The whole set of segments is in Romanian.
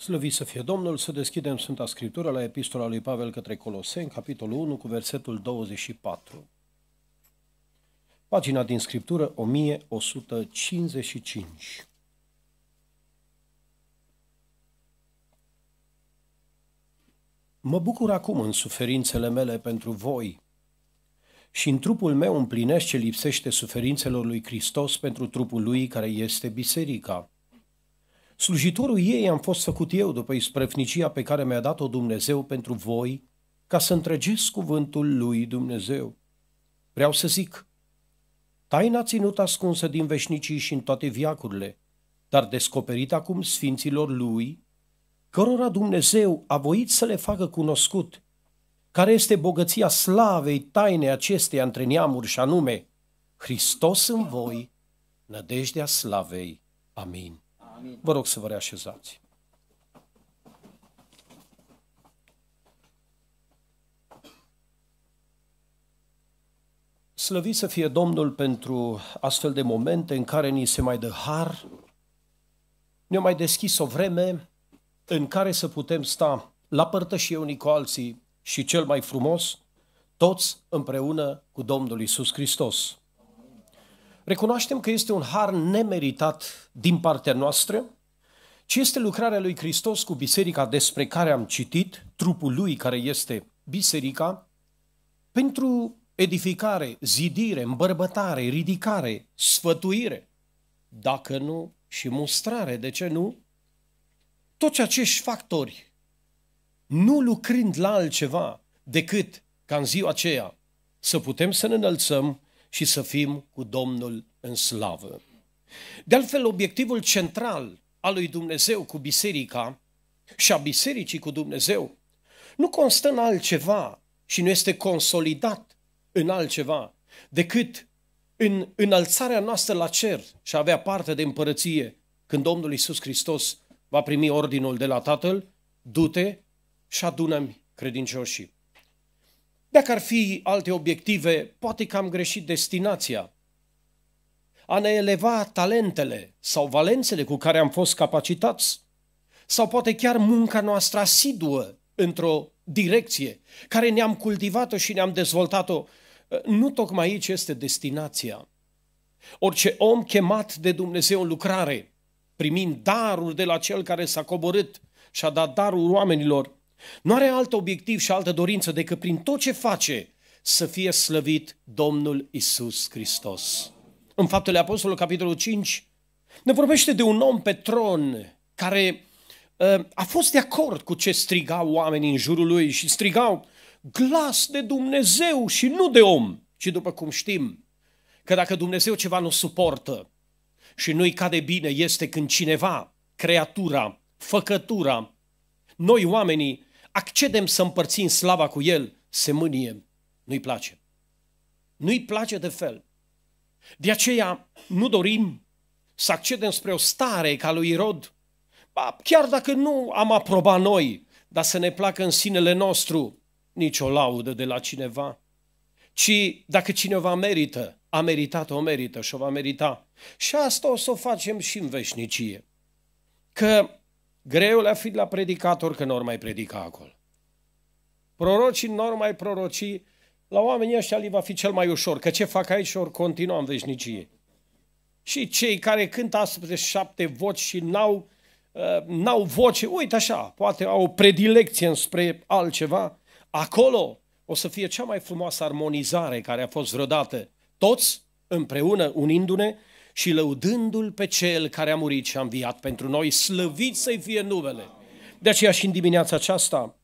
Slăvit să fie Domnul, să deschidem Sfânta Scriptură la Epistola lui Pavel către Coloseni, capitolul 1, cu versetul 24. Pagina din Scriptură 1155. Mă bucur acum în suferințele mele pentru voi și în trupul meu împlinește ce lipsește suferințelor lui Hristos pentru trupul lui care este biserica Slujitorul ei am fost făcut eu după isprăvnicia pe care mi-a dat-o Dumnezeu pentru voi, ca să întregesc cuvântul lui Dumnezeu. Vreau să zic, taina ținut ascunsă din veșnicii și în toate viacurile, dar descoperit acum sfinților lui, cărora Dumnezeu a voit să le facă cunoscut, care este bogăția slavei tainei acesteia între neamuri și anume, Hristos în voi, nădejdea slavei. Amin. Vă rog să vă reașezați. Slăvit să fie Domnul pentru astfel de momente în care ni se mai dă har, ne-a mai deschis o vreme în care să putem sta la părtășie unii cu alții și cel mai frumos, toți împreună cu Domnul Isus Hristos. Recunoaștem că este un har nemeritat din partea noastră, ci este lucrarea lui Hristos cu biserica despre care am citit, trupul lui care este biserica, pentru edificare, zidire, îmbărbătare, ridicare, sfătuire, dacă nu și mustrare, de ce nu? Toți acești factori, nu lucrând la altceva decât ca în ziua aceea să putem să ne înălțăm și să fim cu Domnul în slavă. De altfel, obiectivul central al lui Dumnezeu cu biserica și a bisericii cu Dumnezeu nu constă în altceva și nu este consolidat în altceva decât în înălțarea noastră la cer și avea parte de împărăție când Domnul Isus Hristos va primi ordinul de la Tatăl, du-te și adună-mi credincioșii. Dacă ar fi alte obiective, poate că am greșit destinația. A ne eleva talentele sau valențele cu care am fost capacitați. Sau poate chiar munca noastră asiduă într-o direcție care ne-am cultivat-o și ne-am dezvoltat-o. Nu tocmai aici este destinația. Orice om chemat de Dumnezeu în lucrare, primind darul de la cel care s-a coborât și a dat darul oamenilor, nu are alt obiectiv și altă dorință decât prin tot ce face să fie slăvit Domnul Isus Hristos. În Faptele Apostolului, capitolul 5, ne vorbește de un om pe tron care ă, a fost de acord cu ce strigau oamenii în jurul lui și strigau glas de Dumnezeu și nu de om. Și după cum știm, că dacă Dumnezeu ceva nu suportă și nu-i cade bine, este când cineva, creatura, făcătura, noi oamenii accedem să împărțim slava cu El, se mânie, nu-i place. Nu-i place de fel. De aceea nu dorim să accedem spre o stare ca lui Irod, ba, chiar dacă nu am aprobat noi, dar să ne placă în sinele nostru nicio laudă de la cineva, ci dacă cineva merită, a meritat, o merită și o va merita. Și asta o să o facem și în veșnicie. Că Greu le-a fi la predicator că nu ori mai predica acolo. Prorocii nu or mai proroci, la oamenii ăștia li va fi cel mai ușor, că ce fac aici ori continuă în veșnicie. Și cei care cântă astăzi șapte voci și n-au, uh, n-au voce, uite așa, poate au o predilecție înspre altceva, acolo o să fie cea mai frumoasă armonizare care a fost vreodată. Toți împreună, unindu-ne, și lăudându-L pe Cel care a murit și a înviat pentru noi, slăvit să-i fie numele. De aceea și în dimineața aceasta,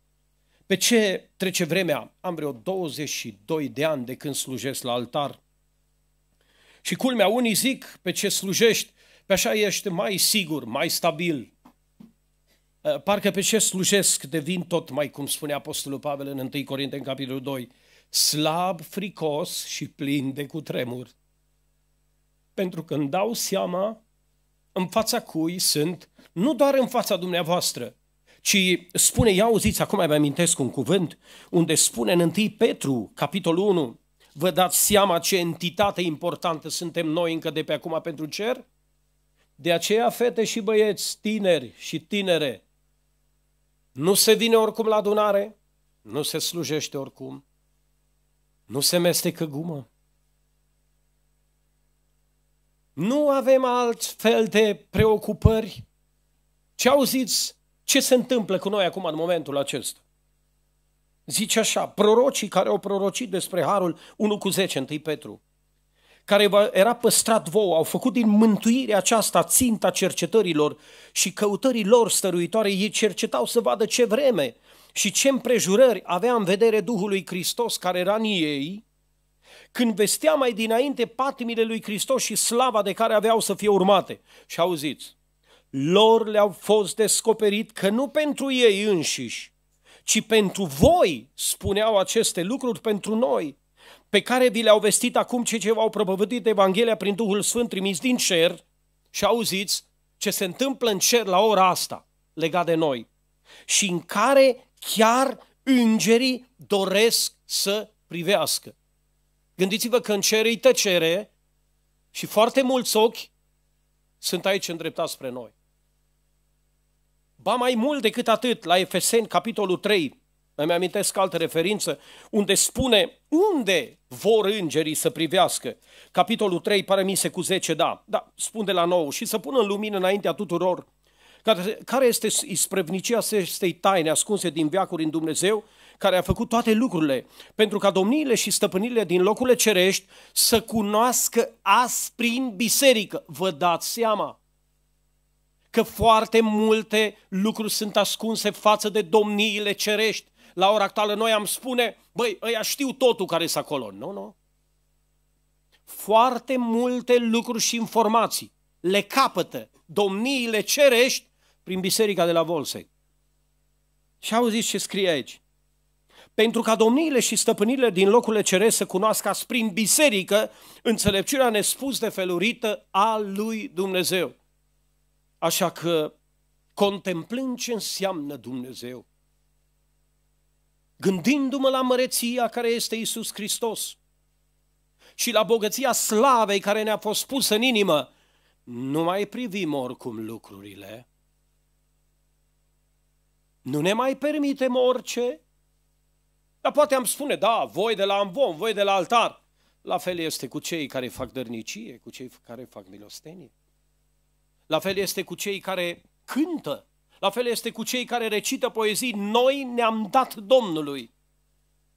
pe ce trece vremea? Am vreo 22 de ani de când slujesc la altar. Și culmea, unii zic, pe ce slujești? Pe așa ești mai sigur, mai stabil. Ă, parcă pe ce slujesc devin tot mai, cum spune Apostolul Pavel în 1 Corinteni, capitolul 2, slab, fricos și plin de cutremur pentru că îmi dau seama în fața cui sunt, nu doar în fața dumneavoastră, ci spune, ia auziți, acum mai amintesc un cuvânt, unde spune în 1 Petru, capitolul 1, vă dați seama ce entitate importantă suntem noi încă de pe acum pentru cer? De aceea, fete și băieți, tineri și tinere, nu se vine oricum la adunare, nu se slujește oricum, nu se mestecă gumă, nu avem alt fel de preocupări? Ce auziți? Ce se întâmplă cu noi acum în momentul acesta? Zice așa, prorocii care au prorocit despre Harul 1 cu 10, 1 Petru, care era păstrat vouă, au făcut din mântuirea aceasta ținta cercetărilor și căutării lor stăruitoare, ei cercetau să vadă ce vreme și ce împrejurări avea în vedere Duhului Hristos care era în ei, când vestea mai dinainte patimile lui Hristos și slava de care aveau să fie urmate. Și auziți, lor le-au fost descoperit că nu pentru ei înșiși, ci pentru voi spuneau aceste lucruri pentru noi, pe care vi le-au vestit acum cei ce v-au propovădit Evanghelia prin Duhul Sfânt trimis din cer și auziți ce se întâmplă în cer la ora asta legat de noi și în care chiar îngerii doresc să privească. Gândiți-vă că în cer îi tăcere și foarte mulți ochi sunt aici îndreptați spre noi. Ba mai mult decât atât, la Efeseni, capitolul 3, îmi amintesc altă referință, unde spune unde vor îngerii să privească. Capitolul 3, pare se cu 10, da, da, spune la nou și să pună în lumină înaintea tuturor care este isprăvnicia acestei taine ascunse din veacuri în Dumnezeu care a făcut toate lucrurile, pentru ca domniile și stăpânile din locurile cerești să cunoască asprin prin biserică. Vă dați seama că foarte multe lucruri sunt ascunse față de domniile cerești. La ora actuală noi am spune, băi, ăia știu totul care sunt acolo. Nu, nu. Foarte multe lucruri și informații le capătă domniile cerești prin biserica de la Volsec. Și auziți ce scrie aici pentru ca domniile și stăpânile din locurile cerești să cunoască prin biserică înțelepciunea nespus de felurită a lui Dumnezeu. Așa că, contemplând ce înseamnă Dumnezeu, gândindu-mă la măreția care este Isus Hristos și la bogăția slavei care ne-a fost pusă în inimă, nu mai privim oricum lucrurile, nu ne mai permitem orice, dar poate am spune, da, voi de la ambon, voi de la altar. La fel este cu cei care fac dărnicie, cu cei care fac milostenie. La fel este cu cei care cântă. La fel este cu cei care recită poezii. Noi ne-am dat Domnului.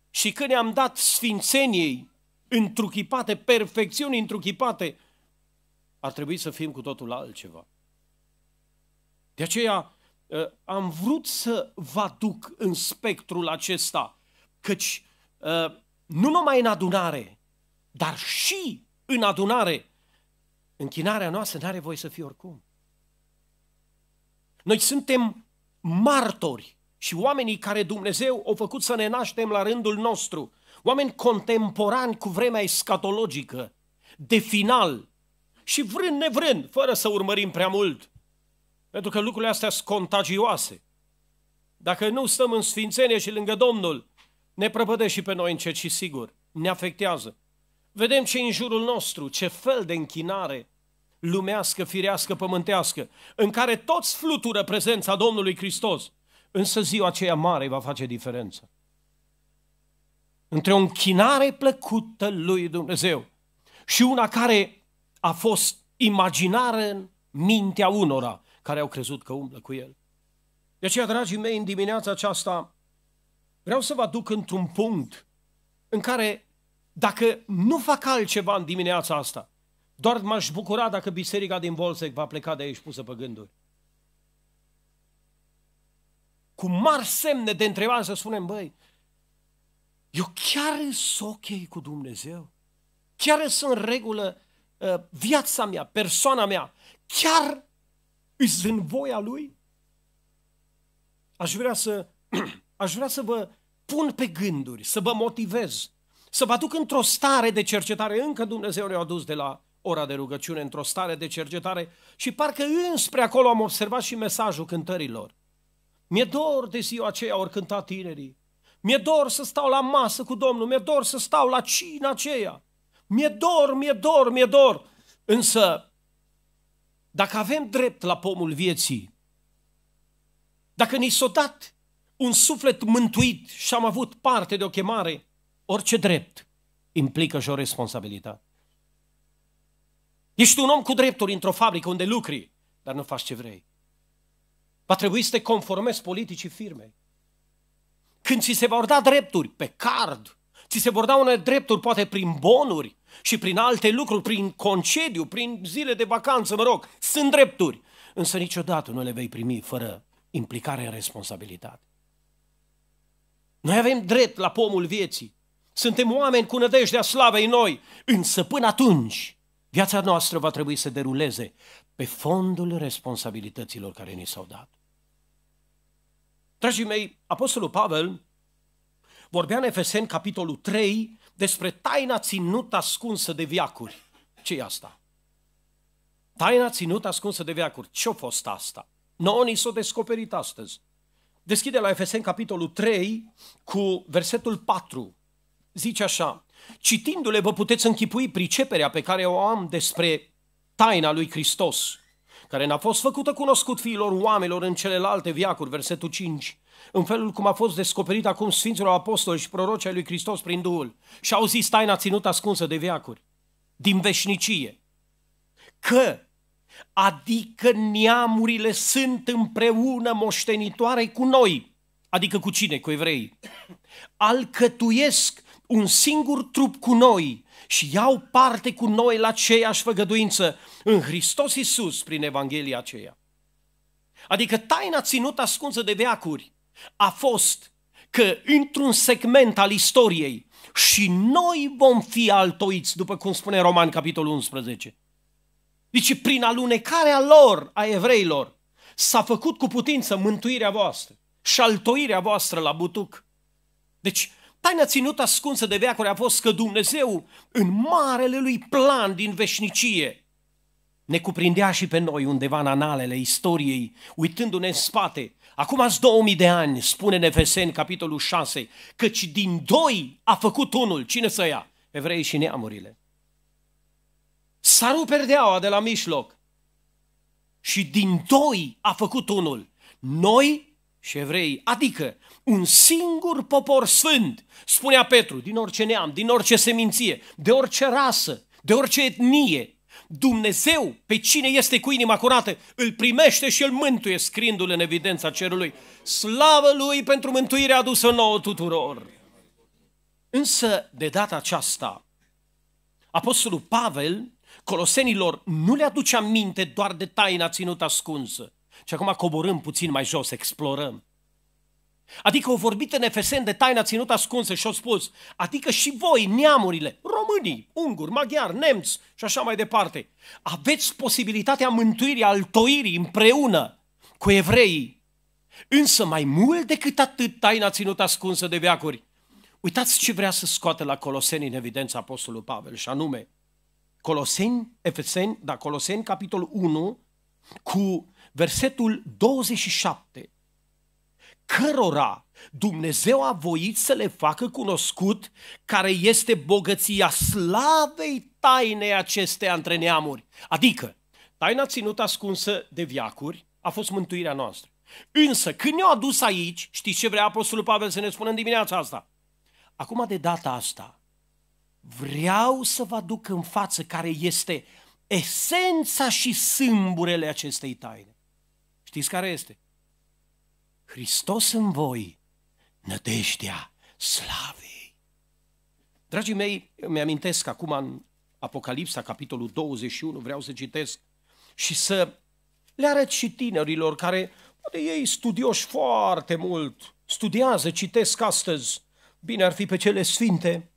Și când ne-am dat sfințeniei, întruchipate, perfecțiuni întruchipate, ar trebui să fim cu totul altceva. De aceea ă, am vrut să vă aduc în spectrul acesta – căci ă, nu numai în adunare, dar și în adunare, închinarea noastră nu are voie să fie oricum. Noi suntem martori și oamenii care Dumnezeu au făcut să ne naștem la rândul nostru, oameni contemporani cu vremea escatologică, de final și vrând nevrând, fără să urmărim prea mult, pentru că lucrurile astea sunt contagioase. Dacă nu stăm în sfințenie și lângă Domnul, ne prăbădește și pe noi încet și sigur, ne afectează. Vedem ce în jurul nostru, ce fel de închinare lumească, firească, pământească, în care toți flutură prezența Domnului Hristos. Însă ziua aceea mare va face diferență Între o închinare plăcută lui Dumnezeu și una care a fost imaginară în mintea unora care au crezut că umblă cu el. De aceea, dragii mei, în dimineața aceasta vreau să vă aduc într-un punct în care, dacă nu fac altceva în dimineața asta, doar m-aș bucura dacă biserica din Volsec va pleca de aici pusă pe gânduri. Cu mari semne de întrebare să spunem, băi, eu chiar sunt ok cu Dumnezeu? Chiar sunt în regulă uh, viața mea, persoana mea? Chiar îs în voia Lui? Aș vrea să, aș vrea să vă pun pe gânduri, să vă motivez, să vă aduc într-o stare de cercetare. Încă Dumnezeu ne-a dus de la ora de rugăciune într-o stare de cercetare și parcă înspre acolo am observat și mesajul cântărilor. Mi-e dor de ziua aceea ori cânta tinerii. Mi-e dor să stau la masă cu Domnul, mi-e dor să stau la cina aceea. Mi-e dor, mi-e dor, mi-e dor. Însă, dacă avem drept la pomul vieții, dacă ni s-a dat un suflet mântuit și am avut parte de o chemare, orice drept implică și o responsabilitate. Ești un om cu drepturi într-o fabrică unde lucri, dar nu faci ce vrei. Va trebui să te conformezi politicii firmei. Când ți se vor da drepturi pe card, ți se vor da unele drepturi poate prin bonuri și prin alte lucruri, prin concediu, prin zile de vacanță, mă rog, sunt drepturi, însă niciodată nu le vei primi fără implicare în responsabilitate. Noi avem drept la pomul vieții. Suntem oameni cu nădejdea slavei noi, însă până atunci viața noastră va trebui să deruleze pe fondul responsabilităților care ni s-au dat. Dragii mei, Apostolul Pavel vorbea în Efesen, capitolul 3, despre taina ținută ascunsă de viacuri. ce e asta? Taina ținută ascunsă de viacuri. Ce-a fost asta? Noi ni s-a descoperit astăzi. Deschide la Efeseni capitolul 3 cu versetul 4. Zice așa, citindu-le vă puteți închipui priceperea pe care o am despre taina lui Hristos, care n-a fost făcută cunoscut fiilor oamenilor în celelalte viacuri, versetul 5, în felul cum a fost descoperit acum Sfinților Apostoli și Prorocii lui Hristos prin Duhul. Și au zis taina ținută ascunsă de viacuri, din veșnicie, că adică neamurile sunt împreună moștenitoare cu noi, adică cu cine? Cu evrei. Alcătuiesc un singur trup cu noi și iau parte cu noi la aceeași făgăduință în Hristos Iisus prin Evanghelia aceea. Adică taina ținută ascunsă de veacuri a fost că într-un segment al istoriei și noi vom fi altoiți, după cum spune Roman capitolul 11. Deci prin alunecarea lor a evreilor s-a făcut cu putință mântuirea voastră și altoirea voastră la butuc. Deci taina ținută ascunsă de veacuri a fost că Dumnezeu în marele lui plan din veșnicie ne cuprindea și pe noi undeva în analele istoriei, uitându-ne în spate. Acum ați 2000 de ani, spune în capitolul 6, căci din doi a făcut unul. Cine să ia? Evrei și neamurile. S-a rupt perdeaua de la mijloc și din doi a făcut unul. Noi și evrei, adică un singur popor sfânt, spunea Petru, din orice neam, din orice seminție, de orice rasă, de orice etnie, Dumnezeu, pe cine este cu inima curată, îl primește și îl mântuie, scriindu-l în evidența cerului. Slavă lui pentru mântuirea adusă nouă tuturor! Însă, de data aceasta, Apostolul Pavel Colosenilor nu le aduce aminte doar de taina ținută ascunsă, Și acum coborâm puțin mai jos, explorăm. Adică au vorbit în Efesen de taina ținută ascunsă și au spus, adică și voi, neamurile, românii, unguri, maghiari, nemți și așa mai departe, aveți posibilitatea mântuirii, altoirii împreună cu evreii. Însă mai mult decât atât taina ținută ascunsă de veacuri, uitați ce vrea să scoate la Coloseni în evidență Apostolul Pavel și anume, Coloseni, Efeseni, da, Coloseni, capitolul 1, cu versetul 27, cărora Dumnezeu a voit să le facă cunoscut care este bogăția slavei tainei acestea între neamuri. Adică, taina ținută ascunsă de viacuri a fost mântuirea noastră. Însă, când ne-au adus aici, știți ce vrea Apostolul Pavel să ne spună în dimineața asta? Acum, de data asta, vreau să vă aduc în față care este esența și sâmburele acestei taine. Știți care este? Hristos în voi, nădejdea slavei. Dragii mei, îmi amintesc acum în Apocalipsa, capitolul 21, vreau să citesc și să le arăt și tinerilor care, poate ei studioși foarte mult, studiază, citesc astăzi, bine ar fi pe cele sfinte,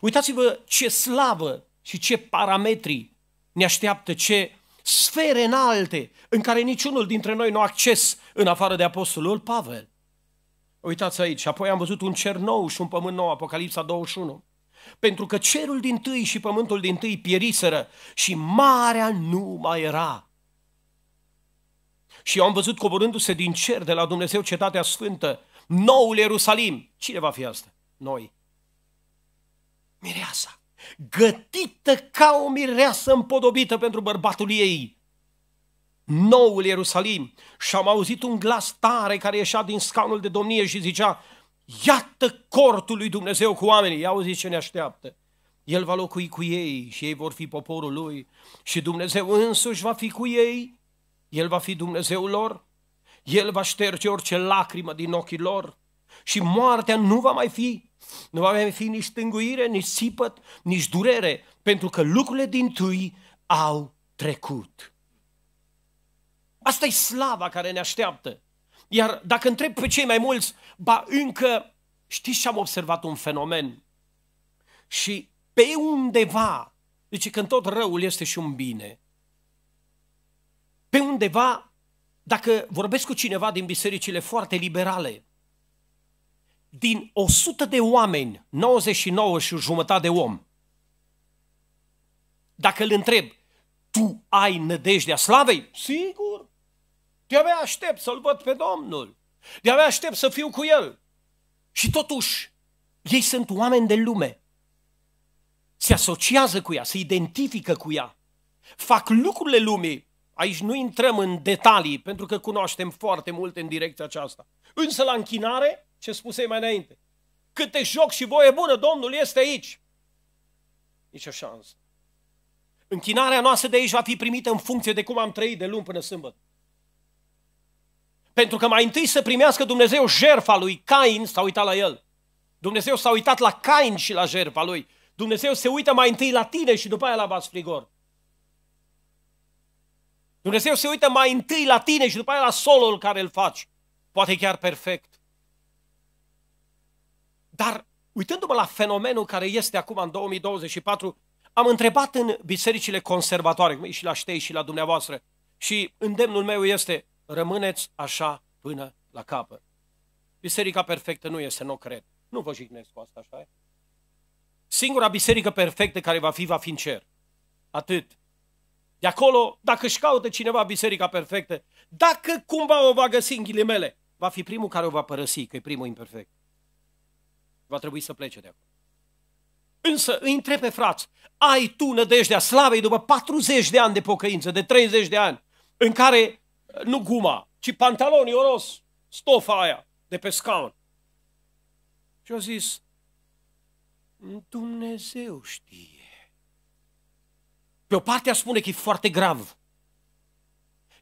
Uitați-vă ce slavă și ce parametri ne așteaptă, ce sfere înalte în care niciunul dintre noi nu acces în afară de apostolul Pavel. Uitați aici, apoi am văzut un cer nou și un pământ nou, Apocalipsa 21. Pentru că cerul din tâi și pământul din tâi pieriseră și marea nu mai era. Și eu am văzut coborându-se din cer de la Dumnezeu cetatea sfântă, noul Ierusalim. Cine va fi asta? Noi mireasa, gătită ca o mireasă împodobită pentru bărbatul ei. Noul Ierusalim și am auzit un glas tare care ieșea din scaunul de domnie și zicea, iată cortul lui Dumnezeu cu oamenii, i-au auzi ce ne așteaptă. El va locui cu ei și ei vor fi poporul lui și Dumnezeu însuși va fi cu ei, El va fi Dumnezeul lor, El va șterge orice lacrimă din ochii lor, și moartea nu va mai fi. Nu va mai fi nici stânguire, nici sipăt, nici durere, pentru că lucrurile din tâi au trecut. Asta e slava care ne așteaptă. Iar dacă întreb pe cei mai mulți, ba încă, știți ce am observat un fenomen? Și pe undeva, deci când tot răul este și un bine, pe undeva, dacă vorbesc cu cineva din bisericile foarte liberale, din 100 de oameni, 99 și jumătate de om, dacă îl întreb, tu ai nădejdea slavei? Sigur! De-abia aștept să-l văd pe Domnul. De-abia aștept să fiu cu el. Și totuși, ei sunt oameni de lume. Se asociază cu ea, se identifică cu ea. Fac lucrurile lumii. Aici nu intrăm în detalii, pentru că cunoaștem foarte mult în direcția aceasta. Însă la închinare, ce spusei mai înainte. Câte joc și voie bună, Domnul este aici. o șansă. Închinarea noastră de aici va fi primită în funcție de cum am trăit de luni până sâmbătă. Pentru că mai întâi să primească Dumnezeu jerfa lui Cain, s-a uitat la el. Dumnezeu s-a uitat la Cain și la jerfa lui. Dumnezeu se uită mai întâi la tine și după aia la frigor. Dumnezeu se uită mai întâi la tine și după aia la solul care îl faci. Poate chiar perfect. Dar uitându-mă la fenomenul care este acum în 2024, am întrebat în bisericile conservatoare, și la ștei și la dumneavoastră, și îndemnul meu este, rămâneți așa până la capăt. Biserica perfectă nu este, nu cred. Nu vă jignesc cu asta, așa e? Singura biserică perfectă care va fi, va fi în cer. Atât. De acolo, dacă își caută cineva biserica perfectă, dacă cumva o va găsi în ghilimele, va fi primul care o va părăsi, că e primul imperfect. Va trebui să plece de acolo. Însă îi întreb pe frați, ai tu nădejdea slavei după 40 de ani de pocăință, de 30 de ani, în care nu guma, ci pantaloni, oros, stofa aia de pe scaun. Și a zis, Dumnezeu știe. Pe o parte a spune că e foarte grav.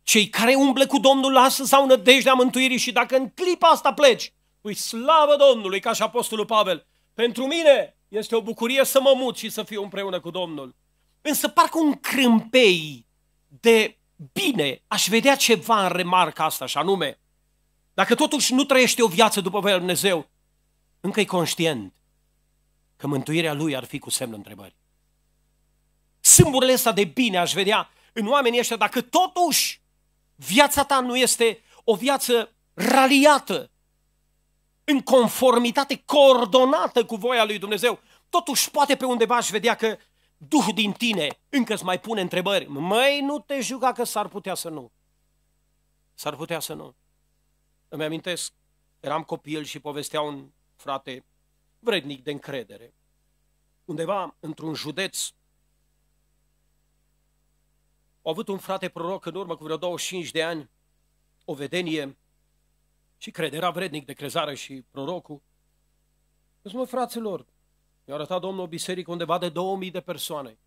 Cei care umblă cu Domnul lasă sau nădejdea mântuirii și dacă în clipa asta pleci, îi slavă Domnului, ca și Apostolul Pavel. Pentru mine este o bucurie să mă mut și să fiu împreună cu Domnul. Însă parcă un crâmpei de bine aș vedea ceva în remarca asta și anume, dacă totuși nu trăiește o viață după voia Dumnezeu, încă e conștient că mântuirea lui ar fi cu semn întrebări. Sâmburile astea de bine aș vedea în oamenii ăștia, dacă totuși viața ta nu este o viață raliată, în conformitate coordonată cu voia lui Dumnezeu, totuși poate pe undeva aș vedea că Duhul din tine încă îți mai pune întrebări. Măi, nu te juca că s-ar putea să nu. S-ar putea să nu. Îmi amintesc, eram copil și povestea un frate vrednic de încredere. Undeva într-un județ au avut un frate proroc în urmă cu vreo 25 de ani o vedenie și crede, era vrednic de crezare și prorocul. Îți mă, fraților, mi-a arătat Domnul o biserică undeva de 2000 de persoane.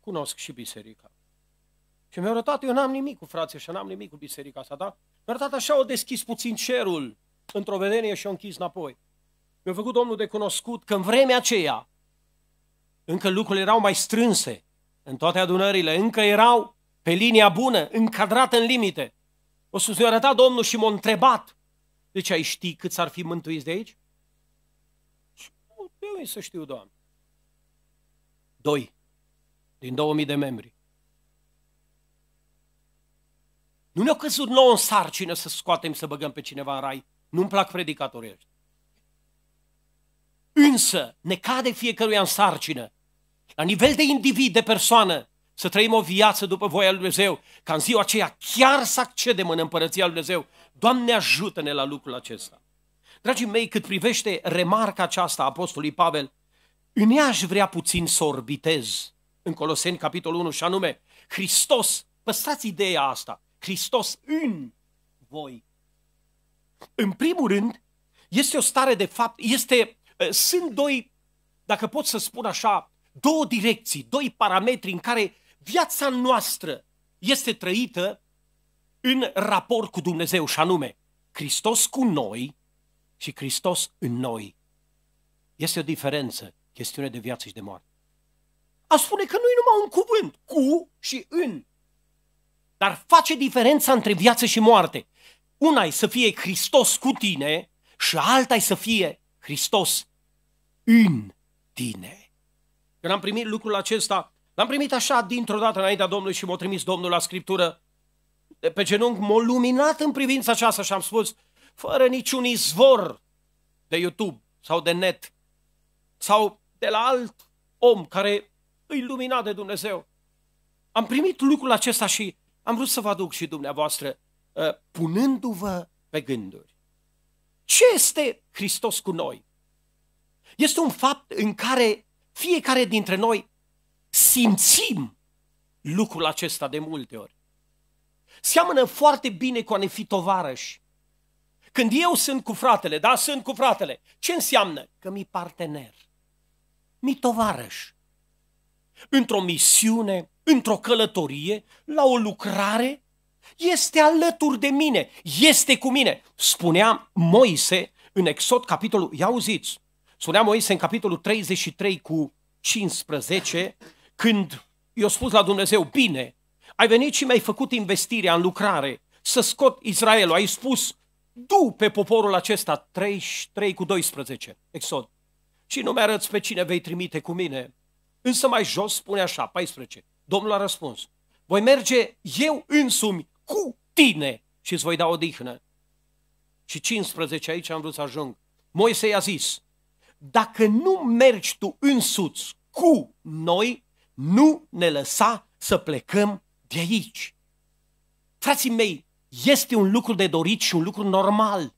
Cunosc și biserica. Și mi-a arătat, eu n-am nimic cu frații și n-am nimic cu biserica asta, da? Mi-a arătat așa, o deschis puțin cerul într-o vedenie și o închis înapoi. Mi-a făcut Domnul de cunoscut că în vremea aceea încă lucrurile erau mai strânse în toate adunările, încă erau pe linia bună, încadrate în limite. O să se arăta Domnul și m-a întrebat. Deci ai ști cât s-ar fi mântuiți de aici? Și eu să știu, Doamne. Doi. Din 2000 de membri. Nu ne-a căzut nouă în sarcină să scoatem, să băgăm pe cineva în rai. Nu-mi plac predicatorii ăștia. Însă, ne cade fiecăruia în sarcină, la nivel de individ, de persoană, să trăim o viață după voia lui Dumnezeu, ca în ziua aceea chiar să accedem în împărăția lui Dumnezeu. Doamne ajută-ne la lucrul acesta. Dragii mei, cât privește remarca aceasta a Apostolului Pavel, în ea aș vrea puțin să orbitez în Coloseni, capitolul 1, și anume, Hristos, păstrați ideea asta, Hristos în voi. În primul rând, este o stare de fapt, este, ă, sunt doi, dacă pot să spun așa, două direcții, doi parametri în care viața noastră este trăită în raport cu Dumnezeu și anume Hristos cu noi și Hristos în noi. Este o diferență, chestiune de viață și de moarte. A spune că nu e numai un cuvânt, cu și în, dar face diferența între viață și moarte. Una e să fie Hristos cu tine și alta e să fie Hristos în tine. Când am primit lucrul acesta, L-am primit așa dintr-o dată înaintea Domnului și m-a trimis Domnul la Scriptură. De pe genunchi m-a luminat în privința aceasta și am spus, fără niciun izvor de YouTube sau de net sau de la alt om care îi lumina de Dumnezeu. Am primit lucrul acesta și am vrut să vă aduc și dumneavoastră, ă, punându-vă pe gânduri. Ce este Hristos cu noi? Este un fapt în care fiecare dintre noi simțim lucrul acesta de multe ori. Seamănă foarte bine cu a ne fi tovarăși. Când eu sunt cu fratele, da, sunt cu fratele, ce înseamnă? Că mi partener, mi tovarăș. Într-o misiune, într-o călătorie, la o lucrare, este alături de mine, este cu mine. Spunea Moise în Exod capitolul, ia auziți, spunea Moise în capitolul 33 cu 15, când i-a spus la Dumnezeu, bine, ai venit și mi-ai făcut investirea în lucrare, să scot Israelul, ai spus, du pe poporul acesta, 33 cu 12, Exod, și nu mi-arăți pe cine vei trimite cu mine. Însă mai jos spune așa, 14, Domnul a răspuns, voi merge eu însumi cu tine și îți voi da odihnă. Și 15 aici am vrut să ajung. Moise i-a zis, dacă nu mergi tu însuți cu noi, nu ne lăsa să plecăm de aici. Frații mei, este un lucru de dorit și un lucru normal,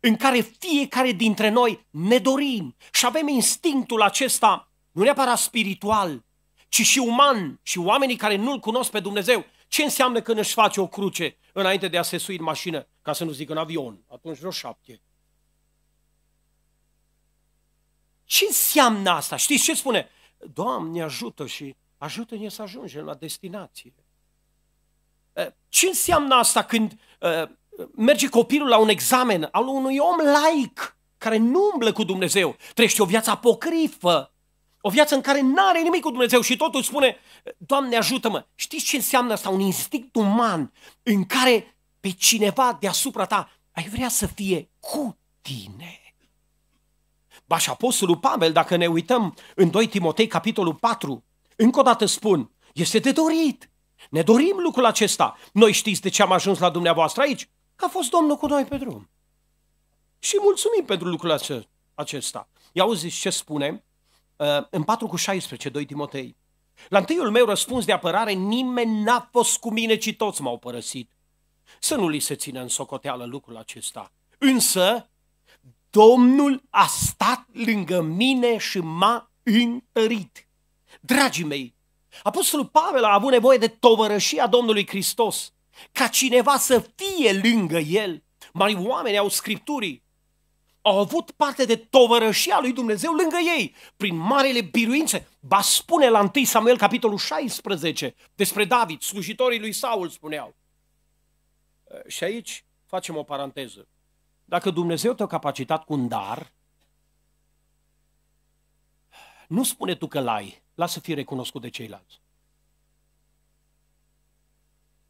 în care fiecare dintre noi ne dorim și avem instinctul acesta, nu neapărat spiritual, ci și uman și oamenii care nu-L cunosc pe Dumnezeu. Ce înseamnă când își face o cruce înainte de a se sui în mașină, ca să nu zic în avion, atunci vreo șapte. Ce înseamnă asta? Știți ce spune? Doamne, ajută și ajută-ne să ajungem la destinație. Ce înseamnă asta când merge copilul la un examen al unui om laic care nu umblă cu Dumnezeu, trăiește o viață apocrifă, o viață în care nu are nimic cu Dumnezeu și totul spune, Doamne ajută-mă. Știți ce înseamnă asta? Un instinct uman în care pe cineva deasupra ta ai vrea să fie cu tine. Ba și Apostolul Pavel, dacă ne uităm în 2 Timotei, capitolul 4, încă o dată spun, este de dorit. Ne dorim lucrul acesta. Noi știți de ce am ajuns la dumneavoastră aici? Că a fost Domnul cu noi pe drum. Și mulțumim pentru lucrul acesta. Ia auziți ce spune uh, în 4 cu 16, 2 Timotei. La întâiul meu răspuns de apărare, nimeni n-a fost cu mine, ci toți m-au părăsit. Să nu li se țină în socoteală lucrul acesta. Însă, Domnul a stat lângă mine și m-a întărit. Dragii mei, Apostolul Pavel a avut nevoie de tovărășia Domnului Hristos, ca cineva să fie lângă el. Mai oameni au scripturii, au avut parte de tovărășia lui Dumnezeu lângă ei, prin marele biruințe. Ba spune la 1 Samuel, capitolul 16, despre David, slujitorii lui Saul spuneau. Și aici facem o paranteză. Dacă Dumnezeu te-a capacitat cu un dar, nu spune tu că l-ai, lasă fi recunoscut de ceilalți.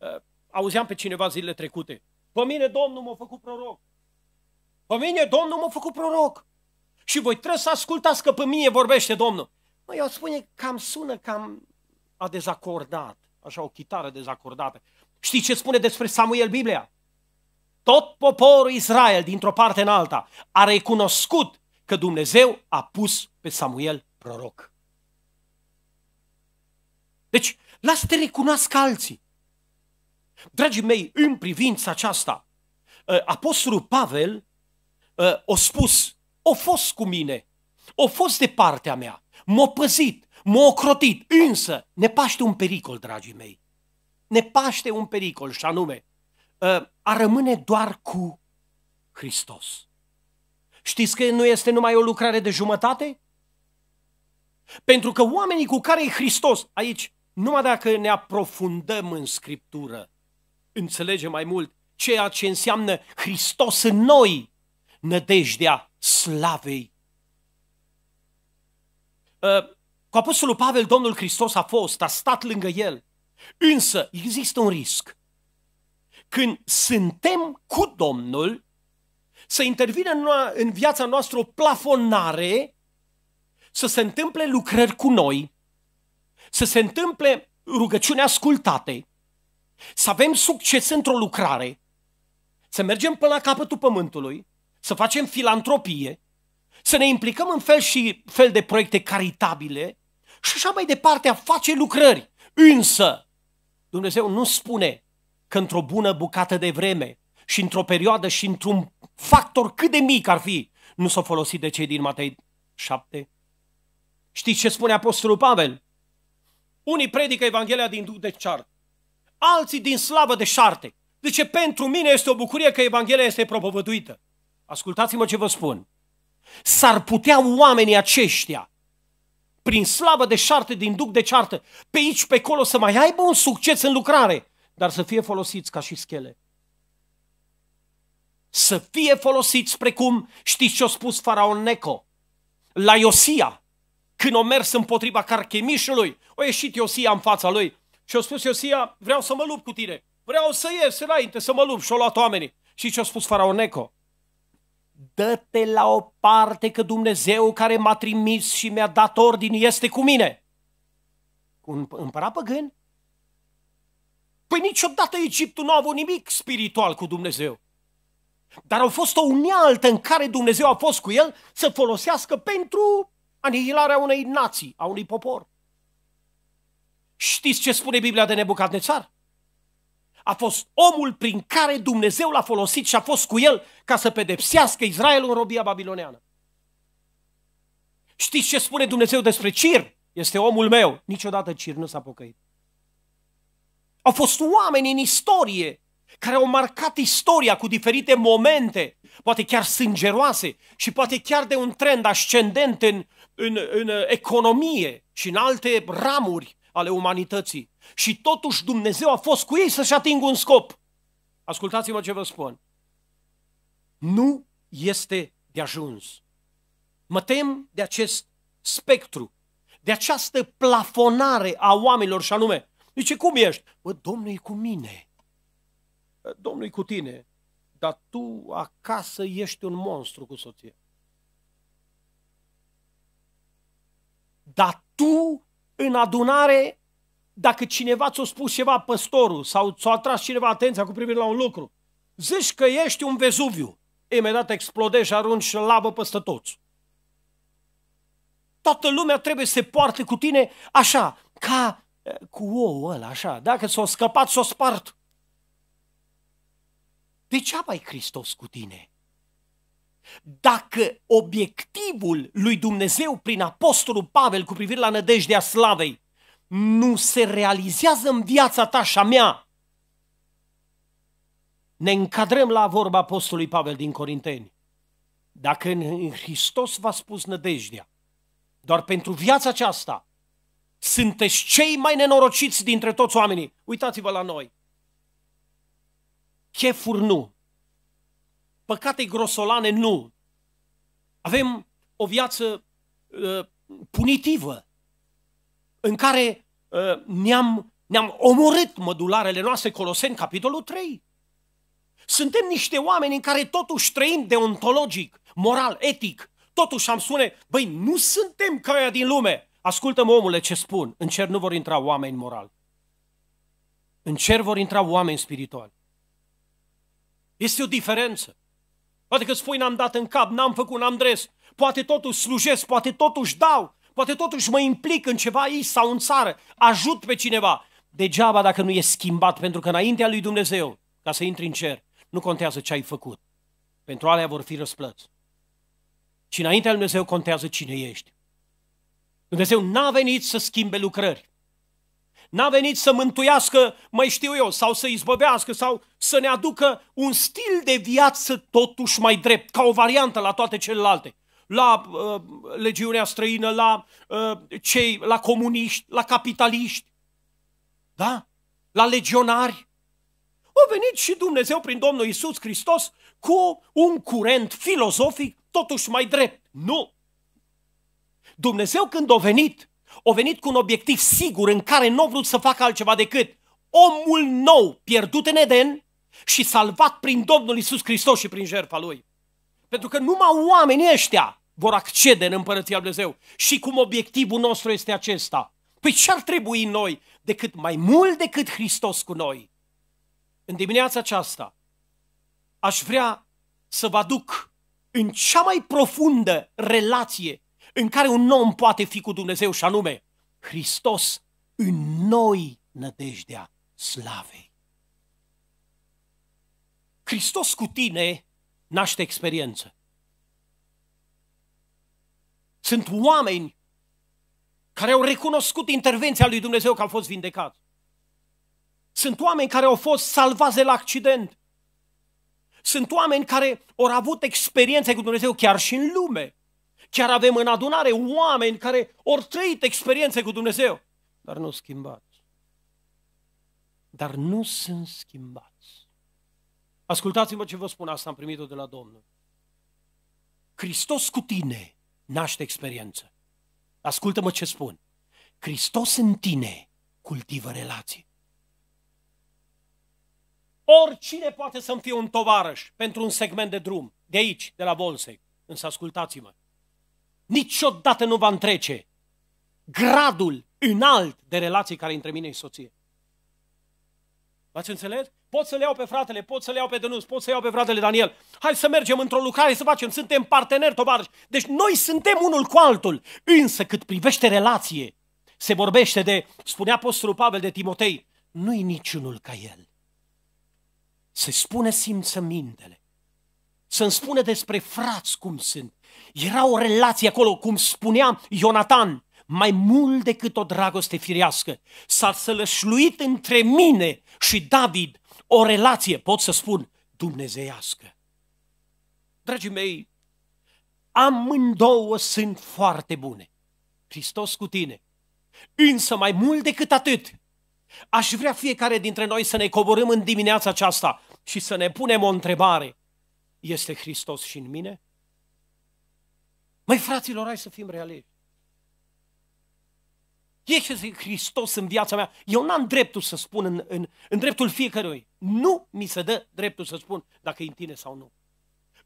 Ă, auzeam pe cineva zilele trecute, pe mine Domnul m-a făcut proroc. Pe mine Domnul m-a făcut proroc. Și voi trebuie să ascultați că pe mine vorbește Domnul. Mă, eu spune, cam sună, cam a dezacordat, așa o chitară dezacordată. Știi ce spune despre Samuel Biblia? tot poporul Israel, dintr-o parte în alta, a recunoscut că Dumnezeu a pus pe Samuel proroc. Deci, lasă te recunoască alții. Dragii mei, în privința aceasta, ă, Apostolul Pavel a ă, spus, o fost cu mine, o fost de partea mea, m-a păzit, m-a ocrotit, însă ne paște un pericol, dragii mei. Ne paște un pericol și anume, Ă, a rămâne doar cu Hristos. Știți că nu este numai o lucrare de jumătate? Pentru că oamenii cu care e Hristos, aici, numai dacă ne aprofundăm în Scriptură, înțelege mai mult ceea ce înseamnă Hristos în noi, nădejdea slavei. Ă, cu Apostolul Pavel, Domnul Hristos a fost, a stat lângă el, însă există un risc când suntem cu Domnul, să intervine în viața noastră o plafonare, să se întâmple lucrări cu noi, să se întâmple rugăciuni ascultate, să avem succes într-o lucrare, să mergem până la capătul pământului, să facem filantropie, să ne implicăm în fel și fel de proiecte caritabile și așa mai departe a face lucrări. Însă, Dumnezeu nu spune că într-o bună bucată de vreme și într-o perioadă și într-un factor cât de mic ar fi, nu s-a folosit de cei din Matei 7? Știți ce spune Apostolul Pavel? Unii predică Evanghelia din Duh de Ceart, alții din slavă de șarte. ce pentru mine este o bucurie că Evanghelia este propovăduită. Ascultați-mă ce vă spun. S-ar putea oamenii aceștia, prin slavă de șarte din Duc de ceartă, pe aici, pe acolo, să mai aibă un succes în lucrare, dar să fie folosiți ca și schele. Să fie folosiți precum, știți ce a spus faraon Neco, la Iosia, când o mers împotriva carchemișului, o ieșit Iosia în fața lui și a spus Iosia, vreau să mă lupt cu tine, vreau să ies înainte, să mă lupt și o luat oamenii. Și ce a spus faraon Neco? Dă-te la o parte că Dumnezeu care m-a trimis și mi-a dat ordini este cu mine. un împărat păgân Păi niciodată Egiptul nu a avut nimic spiritual cu Dumnezeu. Dar au fost o unealtă în care Dumnezeu a fost cu el să folosească pentru anihilarea unei nații, a unui popor. Știți ce spune Biblia de Nebucadnețar? A fost omul prin care Dumnezeu l-a folosit și a fost cu el ca să pedepsească Israelul în robia babiloneană. Știți ce spune Dumnezeu despre Cir? Este omul meu. Niciodată Cir nu s-a pocăit. Au fost oameni în istorie care au marcat istoria cu diferite momente, poate chiar sângeroase și poate chiar de un trend ascendent în, în, în economie și în alte ramuri ale umanității. Și totuși Dumnezeu a fost cu ei să-și atingă un scop. Ascultați-mă ce vă spun. Nu este de ajuns. Mă tem de acest spectru, de această plafonare a oamenilor și anume, Zice, cum ești? Bă, Domnul e cu mine. Ă, Domnul e cu tine. Dar tu acasă ești un monstru cu soție. Dar tu, în adunare, dacă cineva ți-a spus ceva păstorul sau ți-a atras cineva atenția cu privire la un lucru, zici că ești un Vezuviu. Imediat explodezi și arunci lavă peste toți. Toată lumea trebuie să se poarte cu tine așa, ca cu ouă ăla, așa, dacă s-o scăpat, s-o spart. De ce ai Hristos cu tine. Dacă obiectivul lui Dumnezeu prin Apostolul Pavel cu privire la nădejdea slavei nu se realizează în viața ta și a mea, ne încadrăm la vorba Apostolului Pavel din Corinteni. Dacă în Hristos v-a spus nădejdea, doar pentru viața aceasta, sunteți cei mai nenorociți dintre toți oamenii. Uitați-vă la noi. Chefuri nu. Păcate grosolane nu. Avem o viață uh, punitivă în care uh, ne-am, ne-am omorât mădularele noastre, Coloseni, capitolul 3. Suntem niște oameni în care totuși trăim deontologic, moral, etic. Totuși am spune, băi, nu suntem ca din lume. Ascultă-mă, omule, ce spun. În cer nu vor intra oameni morali. În cer vor intra oameni spirituali. Este o diferență. Poate că spui, n-am dat în cap, n-am făcut, n-am dres. Poate totuși slujesc, poate totuși dau, poate totuși mă implic în ceva aici sau în țară, ajut pe cineva. Degeaba dacă nu e schimbat, pentru că înaintea lui Dumnezeu, ca să intri în cer, nu contează ce ai făcut. Pentru alea vor fi răsplăți. Și înaintea lui Dumnezeu contează cine ești. Dumnezeu n-a venit să schimbe lucrări. N-a venit să mântuiască, mai știu eu, sau să izbăvească, sau să ne aducă un stil de viață totuși mai drept, ca o variantă la toate celelalte. La uh, legiunea străină, la uh, cei, la comuniști, la capitaliști, da? La legionari. A venit și Dumnezeu prin Domnul Isus Hristos cu un curent filozofic totuși mai drept. Nu! Dumnezeu când a venit, a venit cu un obiectiv sigur în care nu a vrut să facă altceva decât omul nou pierdut în Eden și salvat prin Domnul Isus Hristos și prin jertfa Lui. Pentru că numai oamenii ăștia vor accede în Împărăția Lui Dumnezeu. Și cum obiectivul nostru este acesta? Păi ce ar trebui noi decât mai mult decât Hristos cu noi? În dimineața aceasta aș vrea să vă aduc în cea mai profundă relație în care un om poate fi cu Dumnezeu și anume Hristos în noi nădejdea slavei. Hristos cu tine naște experiență. Sunt oameni care au recunoscut intervenția lui Dumnezeu că au fost vindecat. Sunt oameni care au fost salvați de la accident. Sunt oameni care au avut experiențe cu Dumnezeu chiar și în lume. Chiar avem în adunare oameni care au trăit experiențe cu Dumnezeu, dar nu schimbați. Dar nu sunt schimbați. Ascultați-mă ce vă spun, asta am primit-o de la Domnul. Hristos cu tine naște experiență. Ascultă-mă ce spun. Hristos în tine cultivă relații. Oricine poate să-mi fie un tovarăș pentru un segment de drum, de aici, de la Bolsec. Însă ascultați-mă, niciodată nu va întrece gradul înalt de relații care între mine și soție. V-ați înțeles? Pot să le iau pe fratele, pot să le iau pe Dănuț, pot să iau pe fratele Daniel. Hai să mergem într-o lucrare, să facem, suntem parteneri, tovarăși. Deci noi suntem unul cu altul. Însă cât privește relație, se vorbește de, spunea apostolul Pavel de Timotei, nu-i niciunul ca el. Se spune simțămintele. Să-mi spune despre frați cum sunt. Era o relație acolo, cum spunea Ionatan, mai mult decât o dragoste firească. S-a sălășluit între mine și David o relație, pot să spun, dumnezeiască. Dragii mei, amândouă sunt foarte bune. Hristos cu tine. Însă mai mult decât atât, aș vrea fiecare dintre noi să ne coborâm în dimineața aceasta și să ne punem o întrebare. Este Hristos și în mine? Mai fraților, hai să fim realiști. zic Hristos în viața mea. Eu n-am dreptul să spun în, în, în dreptul fiecărui. Nu mi se dă dreptul să spun dacă e în tine sau nu.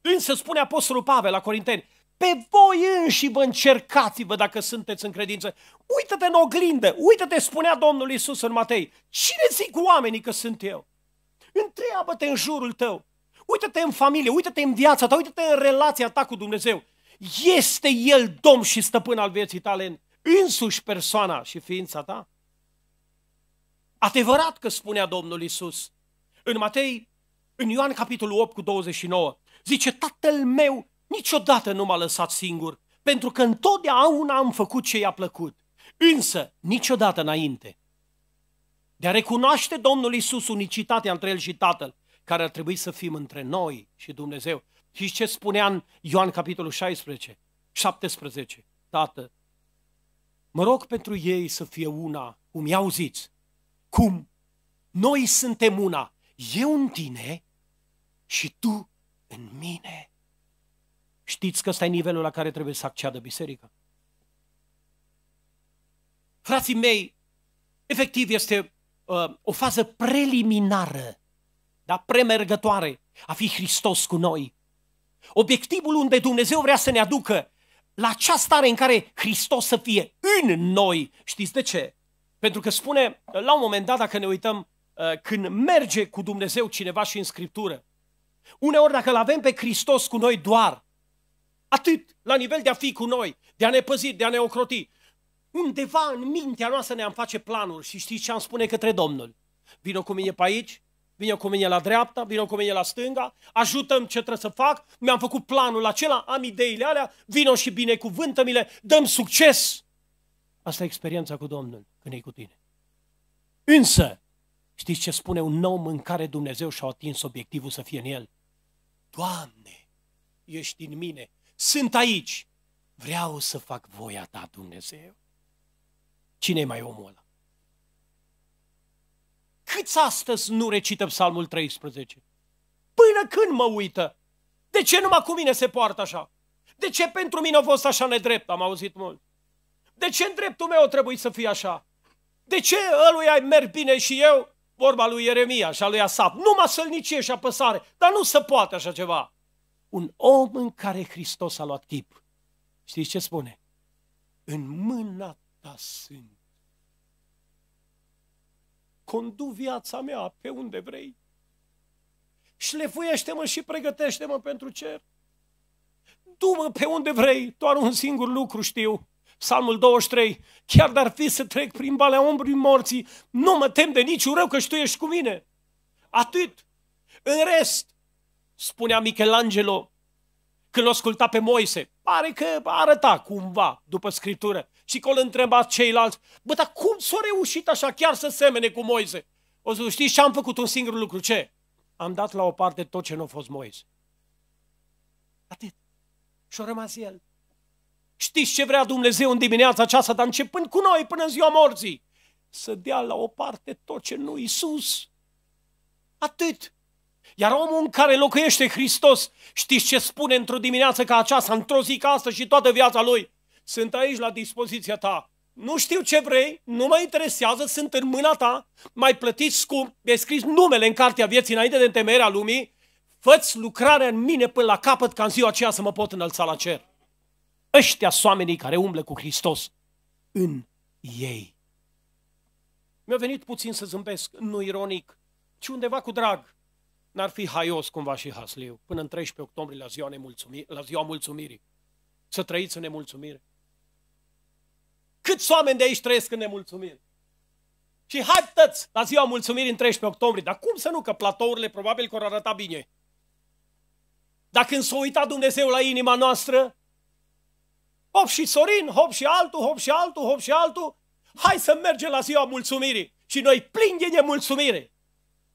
Însă spune Apostolul Pavel la Corinteni, pe voi înși vă încercați-vă dacă sunteți în credință. Uită-te în oglindă, uită-te, spunea Domnul Isus în Matei. Cine zic oamenii că sunt eu? Întreabă-te în jurul tău. Uită-te în familie, uită-te în viața ta, uită-te în relația ta cu Dumnezeu. Este El Domn și Stăpân al vieții tale în însuși persoana și ființa ta? Adevărat că spunea Domnul Isus în Matei, în Ioan capitolul 8 cu 29, zice, Tatăl meu niciodată nu m-a lăsat singur, pentru că întotdeauna am făcut ce i-a plăcut, însă niciodată înainte. De a recunoaște Domnul Isus unicitatea între El și Tatăl, care ar trebui să fim între noi și Dumnezeu, și ce spunea în Ioan capitolul 16, 17? Tată, mă rog pentru ei să fie una, cum i-au zis. Cum? Noi suntem una, eu în tine și tu în mine. Știți că ăsta e nivelul la care trebuie să acceadă biserica? Frații mei, efectiv este uh, o fază preliminară, dar premergătoare a fi Hristos cu noi. Obiectivul unde Dumnezeu vrea să ne aducă la acea stare în care Hristos să fie în noi. Știți de ce? Pentru că spune, la un moment dat, dacă ne uităm, uh, când merge cu Dumnezeu cineva și în Scriptură, uneori dacă îl avem pe Hristos cu noi doar, atât la nivel de a fi cu noi, de a ne păzi, de a ne ocroti, undeva în mintea noastră ne-am face planuri și știți ce am spune către Domnul? Vino cu mine pe aici, Vine cu mine la dreapta, vine cu mine la stânga, ajutăm ce trebuie să fac, mi-am făcut planul acela, am ideile alea, vino și binecuvântă-mi-le, dăm succes. Asta e experiența cu Domnul când e cu tine. Însă, știți ce spune un om în care Dumnezeu și-a atins obiectivul să fie în el? Doamne, ești în mine, sunt aici, vreau să fac voia ta, Dumnezeu. Cine e mai omul ăla? Câți astăzi nu recită psalmul 13? Până când mă uită? De ce numai cu mine se poartă așa? De ce pentru mine a fost așa nedrept? Am auzit mult. De ce în dreptul meu trebuie să fie așa? De ce ăluia ai merg bine și eu? Vorba lui Ieremia și a lui Asap. mă sălnicie și apăsare, dar nu se poate așa ceva. Un om în care Hristos a luat chip. Știți ce spune? În mâna ta sunt condu viața mea pe unde vrei. Șlefuiește-mă și pregătește-mă pentru cer. Du-mă pe unde vrei, doar un singur lucru știu. Psalmul 23, chiar dar fi să trec prin balea ombrii morții, nu mă tem de niciun rău că și tu ești cu mine. Atât. În rest, spunea Michelangelo, când l-a ascultat pe Moise, pare că arăta cumva după scriptură și că îl întreba ceilalți, bă, dar cum s-a reușit așa chiar să semene cu Moise? O să știți ce am făcut un singur lucru, ce? Am dat la o parte tot ce nu a fost Moise. Atât. Și-a rămas el. Știți ce vrea Dumnezeu în dimineața aceasta, dar începând cu noi până în ziua morții? Să dea la o parte tot ce nu Isus. Atât. Iar omul în care locuiește Hristos, știți ce spune într-o dimineață ca aceasta, într-o zi ca asta și toată viața lui? sunt aici la dispoziția ta. Nu știu ce vrei, nu mă interesează, sunt în mâna ta, mai plătiți scump, scris numele în cartea vieții înainte de temerea lumii, făți lucrarea în mine până la capăt ca în ziua aceea să mă pot înălța la cer. Ăștia sunt oamenii care umblă cu Hristos în ei. Mi-a venit puțin să zâmbesc, nu ironic, ci undeva cu drag. N-ar fi haios cumva și hasliu, până în 13 octombrie la ziua, nemulțumir, la ziua mulțumirii. Să trăiți în nemulțumire. Câți oameni de aici trăiesc în nemulțumire? Și hai tăți la ziua mulțumirii în 13 octombrie. Dar cum să nu, că platourile probabil că arăta bine. Dar când s-a uitat Dumnezeu la inima noastră, hop și Sorin, hop și altul, hop și altul, hop și altul, hai să mergem la ziua mulțumirii. Și noi plini de nemulțumire.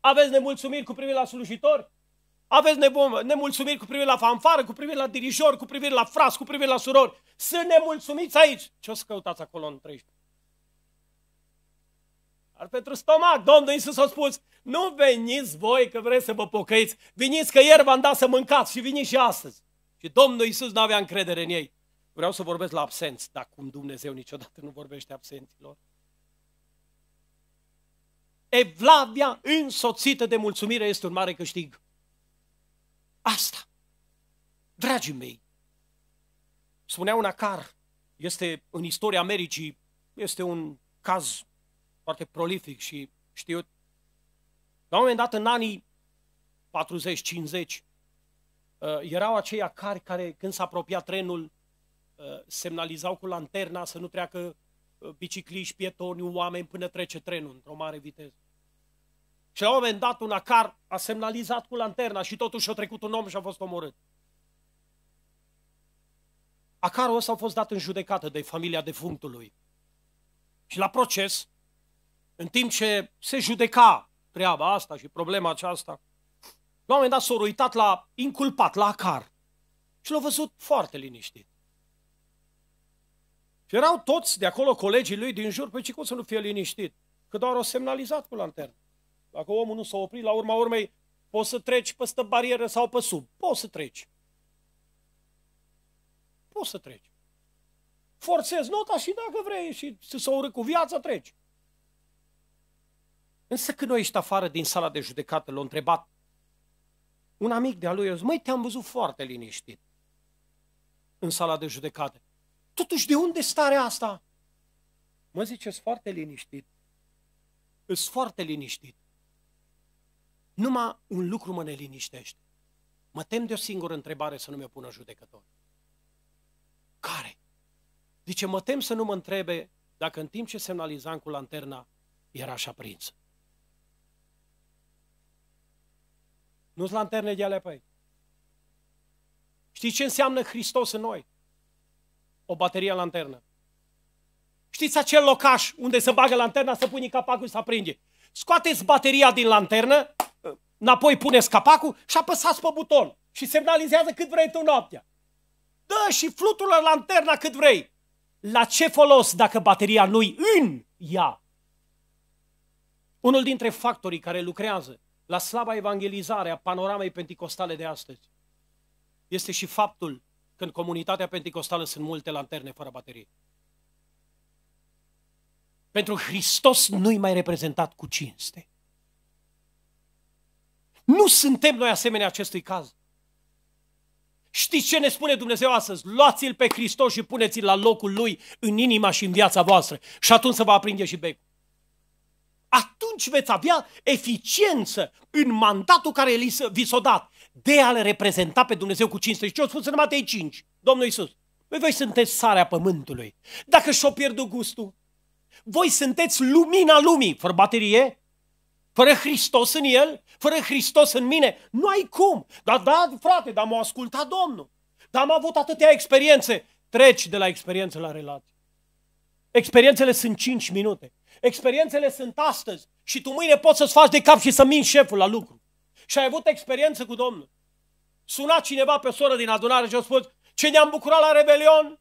Aveți nemulțumiri cu privire la slujitor? Aveți nemulțumiri cu privire la fanfară, cu privire la dirijor, cu privire la fras, cu privire la surori? ne mulțumiți aici. Ce o să căutați acolo în 13? Ar pentru stomac, Domnul Iisus a spus, nu veniți voi că vreți să vă pocăiți, veniți că ieri v-am dat să mâncați și veniți și astăzi. Și Domnul Iisus nu avea încredere în ei. Vreau să vorbesc la absenți, dar cum Dumnezeu niciodată nu vorbește absenților. Evlavia însoțită de mulțumire este un mare câștig. Asta, dragii mei, Spunea un acar, este în istoria Americii, este un caz foarte prolific și știu La un moment dat, în anii 40-50, uh, erau acei acari care, când s-a apropiat trenul, uh, semnalizau cu lanterna să nu treacă uh, bicicliști, pietoni, oameni până trece trenul într-o mare viteză. Și la un moment dat un acar a semnalizat cu lanterna și totuși a trecut un om și a fost omorât ăsta a fost dat în judecată de familia defunctului. Și la proces, în timp ce se judeca treaba asta și problema aceasta, la un moment dat s-a uitat la inculpat, la Acar. Și l-a văzut foarte liniștit. Și erau toți de acolo colegii lui din jur, pe păi ce cum să nu fie liniștit? Că doar o semnalizat cu lanternă. Dacă omul nu s-a oprit, la urma urmei poți să treci peste barieră sau pe sub. Poți să treci poți să treci. Forțezi nota și dacă vrei și să se urâi cu viața, treci. Însă când o ieșit afară din sala de judecată, l-a întrebat un amic de-a lui, eu zic, măi, te-am văzut foarte liniștit în sala de judecată. Totuși, de unde stare asta? Mă zice, sunt foarte liniștit. Sunt foarte liniștit. Numai un lucru mă neliniștește. Mă tem de o singură întrebare să nu mi-o pună judecătorul care? Zice, mă tem să nu mă întrebe dacă în timp ce semnalizam cu lanterna era așa prins. Nu-s lanterne de alea pe ei. Știți ce înseamnă Hristos în noi? O baterie lanternă. Știți acel locaș unde se bagă lanterna, să pune capacul și să aprinde? Scoateți bateria din lanternă, înapoi puneți capacul și apăsați pe buton. Și semnalizează cât vrei tu noaptea dă și la lanterna cât vrei. La ce folos dacă bateria nu-i în ea? Unul dintre factorii care lucrează la slaba evangelizare a panoramei penticostale de astăzi este și faptul că în comunitatea penticostală sunt multe lanterne fără baterie. Pentru Hristos nu-i mai reprezentat cu cinste. Nu suntem noi asemenea acestui caz. Știți ce ne spune Dumnezeu astăzi? Luați-l pe Hristos și puneți-l la locul lui în inima și în viața voastră și atunci se va aprinde și becul. Atunci veți avea eficiență în mandatul care vi s-a dat de a l reprezenta pe Dumnezeu cu cinste. Și ce au spus în Matei 5, Domnul Iisus? Voi, voi sunteți sarea pământului. Dacă și-o pierdut gustul, voi sunteți lumina lumii. Fără baterie? Fără Hristos în el, fără Hristos în mine, nu ai cum. Dar da, frate, dar m-a ascultat Domnul. Dar am avut atâtea experiențe. Treci de la experiență la relație. Experiențele sunt 5 minute. Experiențele sunt astăzi și tu mâine poți să-ți faci de cap și să minți șeful la lucru. Și ai avut experiență cu Domnul. Suna cineva pe soră din adunare și a spus ce ne-am bucurat la rebelion.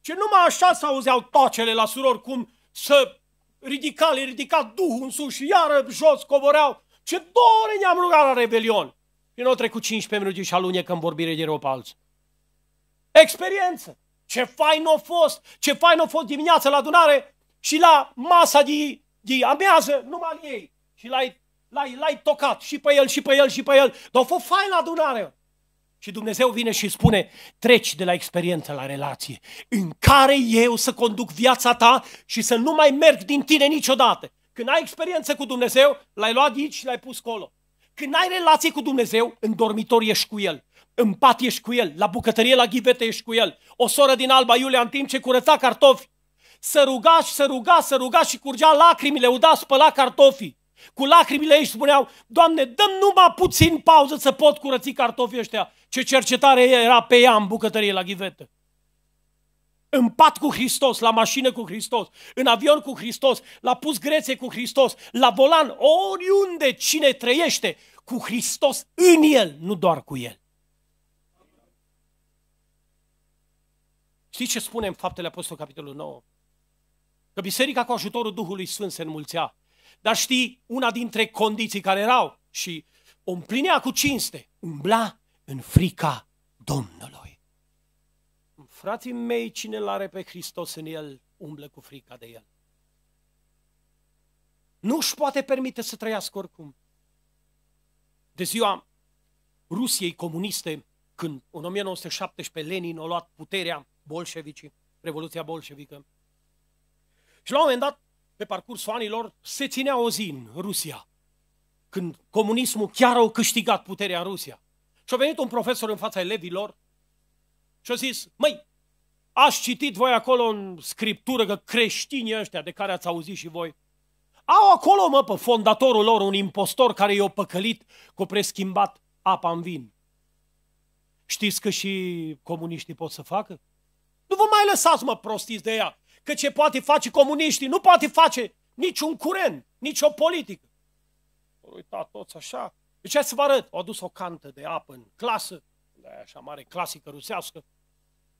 Ce numai așa s-auzeau tocele la surori cum să ridica, le ridica Duhul în sus și iară jos coboreau. Ce două ore ne-am rugat la rebelion. Și nu au trecut 15 minute și alunecă în vorbire de rău pe alții. Experiență! Ce fain a fost! Ce fain a fost dimineața la adunare și la masa de, de amează numai ei. Și l-ai, l-ai, l-ai tocat și pe el, și pe el, și pe el. Dar a fost fain la adunare. Și Dumnezeu vine și spune, treci de la experiență la relație, în care eu să conduc viața ta și să nu mai merg din tine niciodată. Când ai experiență cu Dumnezeu, l-ai luat aici și l-ai pus colo. Când ai relație cu Dumnezeu, în dormitor ești cu El, în pat ești cu El, la bucătărie, la ghivete ești cu El. O soră din Alba Iulia, în timp ce curăța cartofi, să ruga și să ruga, să ruga și curgea lacrimile, uda spăla cartofii. Cu lacrimile ei spuneau, Doamne, dăm numai puțin pauză să pot curăți cartofii ăștia. Ce cercetare era pe ea în bucătărie la ghivetă. În pat cu Hristos, la mașină cu Hristos, în avion cu Hristos, la pus grețe cu Hristos, la volan, oriunde cine trăiește, cu Hristos în el, nu doar cu el. Știți ce spune în Faptele Apostolului, capitolul 9? Că biserica cu ajutorul Duhului Sfânt se înmulțea. Dar știi, una dintre condiții care erau și o împlinea cu cinste, umbla în frica Domnului. Frații mei, cine l-are pe Hristos în el, umblă cu frica de el. Nu își poate permite să trăiască oricum. De ziua Rusiei comuniste, când în 1917 Lenin a luat puterea bolșevicii, Revoluția Bolșevică, și la un moment dat, pe parcursul anilor, se ținea o zi în Rusia, când comunismul chiar au câștigat puterea în Rusia. Și a venit un profesor în fața elevilor și a zis, măi, ați citit voi acolo în scriptură că creștinii ăștia de care ați auzit și voi, au acolo, mă, pe fondatorul lor, un impostor care i-a păcălit cu preschimbat apa în vin. Știți că și comuniștii pot să facă? Nu vă mai lăsați, mă, prostiți de ea, că ce poate face comuniștii nu poate face niciun curent, nicio politică. Au uitat toți așa, deci hai să vă arăt. Au adus o cantă de apă în clasă, de așa mare clasică rusească.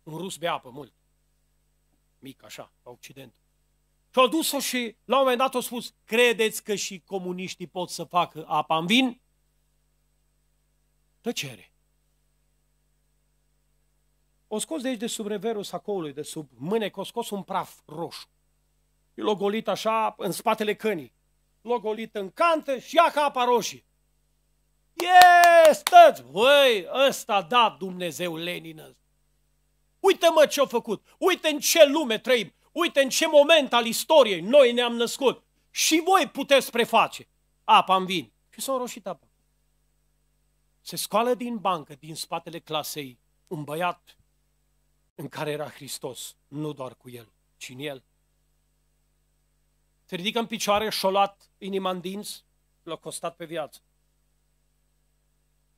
Un rus bea apă mult. Mic așa, la Occident. Și au dus-o și la un moment dat au spus, credeți că și comuniștii pot să facă apa în vin? Tăcere. O scos de aici de sub reverul sacoului, de sub mânec, o scos un praf roșu. E logolit așa în spatele cănii. Logolit în cantă și ia ca apa roșie. Yes, stăți! Băi, ăsta da Dumnezeu Lenin Uite-mă ce-a făcut! Uite în ce lume trăim! Uite în ce moment al istoriei noi ne-am născut! Și voi puteți preface! Apa în vin! Și s-a roșit apa. Se scoală din bancă, din spatele clasei, un băiat în care era Hristos, nu doar cu el, ci în el. Se ridică în picioare, șolat, inima în dinți, l-a costat pe viață.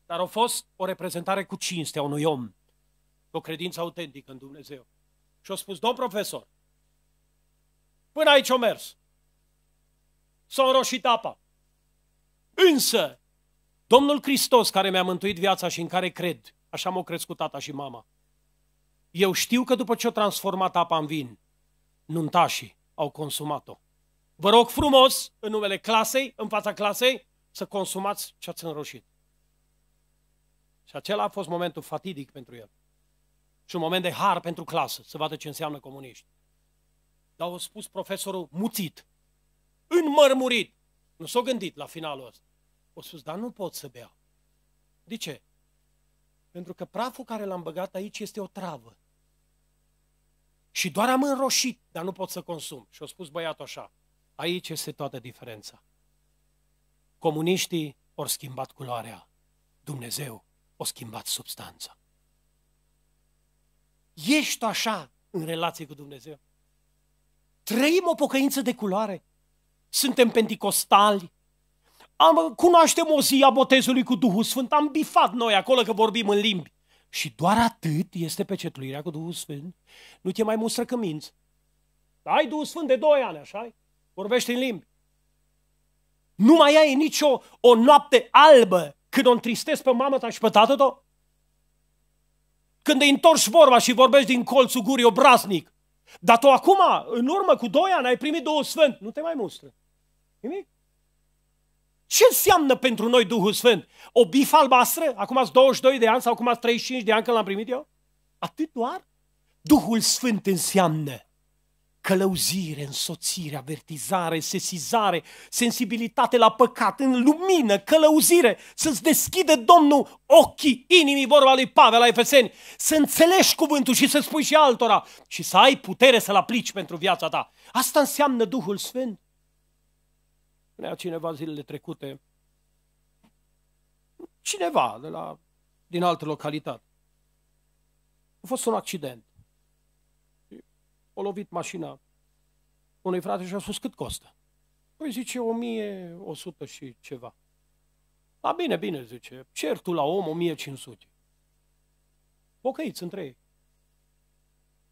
Dar a fost o reprezentare cu cinste a unui om, cu o credință autentică în Dumnezeu. Și a spus, domn profesor, până aici o mers. S-a înroșit apa. Însă, Domnul Hristos care mi-a mântuit viața și în care cred, așa m-au crescut tata și mama, eu știu că după ce o transformat apa în vin, nuntașii au consumat-o. Vă rog frumos, în numele clasei, în fața clasei, să consumați ce ați înroșit. Și acela a fost momentul fatidic pentru el. Și un moment de har pentru clasă, să vadă ce înseamnă comuniști. Dar au spus profesorul muțit, înmărmurit. Nu s-a gândit la finalul ăsta. O spus, dar nu pot să bea. De ce? Pentru că praful care l-am băgat aici este o travă. Și doar am înroșit, dar nu pot să consum. Și a spus băiatul așa, aici este toată diferența. Comuniștii au schimbat culoarea. Dumnezeu o schimbat substanța. Ești așa în relație cu Dumnezeu. Trăim o pocăință de culoare. Suntem penticostali. Am, cunoaștem o zi a botezului cu Duhul Sfânt. Am bifat noi acolo că vorbim în limbi. Și doar atât este pecetluirea cu Duhul Sfânt. Nu te mai mustră că minți. Ai Duhul Sfânt de 2 ani, așa Vorbești în limbi. Nu mai ai nicio o noapte albă când o întristezi pe mama ta și pe tată Când îi întorci vorba și vorbești din colțul gurii obraznic, dar tu acum, în urmă cu doi ani, ai primit două Sfânt, nu te mai mustră. Nimic. Ce înseamnă pentru noi Duhul Sfânt? O bifă albastră? Acum ați 22 de ani sau acum ați 35 de ani când l-am primit eu? Atât doar? Duhul Sfânt înseamnă călăuzire, însoțire, avertizare, sesizare, sensibilitate la păcat, în lumină, călăuzire, să-ți deschide Domnul ochii, inimii, vorba lui Pavel la Efeseni, să înțelegi cuvântul și să spui și altora și să ai putere să-l aplici pentru viața ta. Asta înseamnă Duhul Sfânt. Spunea cineva zilele trecute, cineva de la, din altă localitate. A fost un accident o lovit mașina unui frate și a spus cât costă. Păi zice 1100 și ceva. A, bine, bine, zice, cer tu la om 1500. Pocăiți între ei.